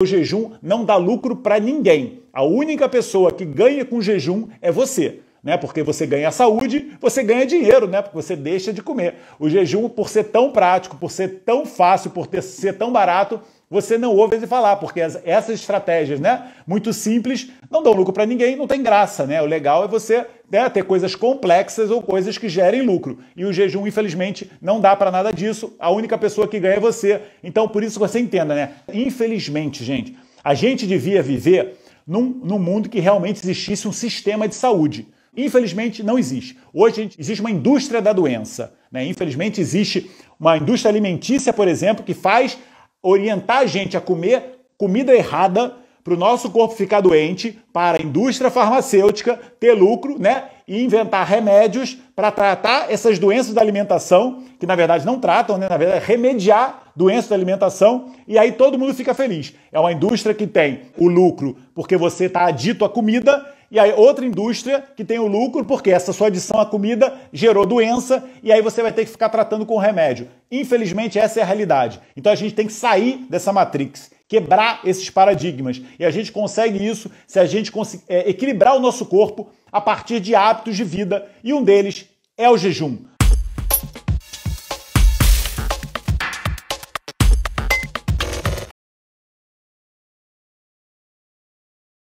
O jejum não dá lucro para ninguém. A única pessoa que ganha com jejum é você, né? Porque você ganha saúde, você ganha dinheiro, né? Porque você deixa de comer. O jejum, por ser tão prático, por ser tão fácil, por ter, ser tão barato, você não ouve ele falar, porque essas estratégias, né? Muito simples, não dão lucro para ninguém, não tem graça, né? O legal é você né, ter coisas complexas ou coisas que gerem lucro. E o jejum, infelizmente, não dá para nada disso. A única pessoa que ganha é você. Então, por isso que você entenda, né? Infelizmente, gente, a gente devia viver num, num mundo que realmente existisse um sistema de saúde. Infelizmente, não existe. Hoje existe uma indústria da doença. Né? Infelizmente, existe uma indústria alimentícia, por exemplo, que faz orientar a gente a comer comida errada para o nosso corpo ficar doente, para a indústria farmacêutica ter lucro, né? E inventar remédios para tratar essas doenças da alimentação, que na verdade não tratam, né? Na verdade, é remediar doenças da alimentação, e aí todo mundo fica feliz. É uma indústria que tem o lucro porque você está adito à comida, e aí outra indústria que tem o lucro porque essa sua adição à comida gerou doença, e aí você vai ter que ficar tratando com remédio. Infelizmente, essa é a realidade. Então a gente tem que sair dessa matrix quebrar esses paradigmas. E a gente consegue isso se a gente é, equilibrar o nosso corpo a partir de hábitos de vida, e um deles é o jejum.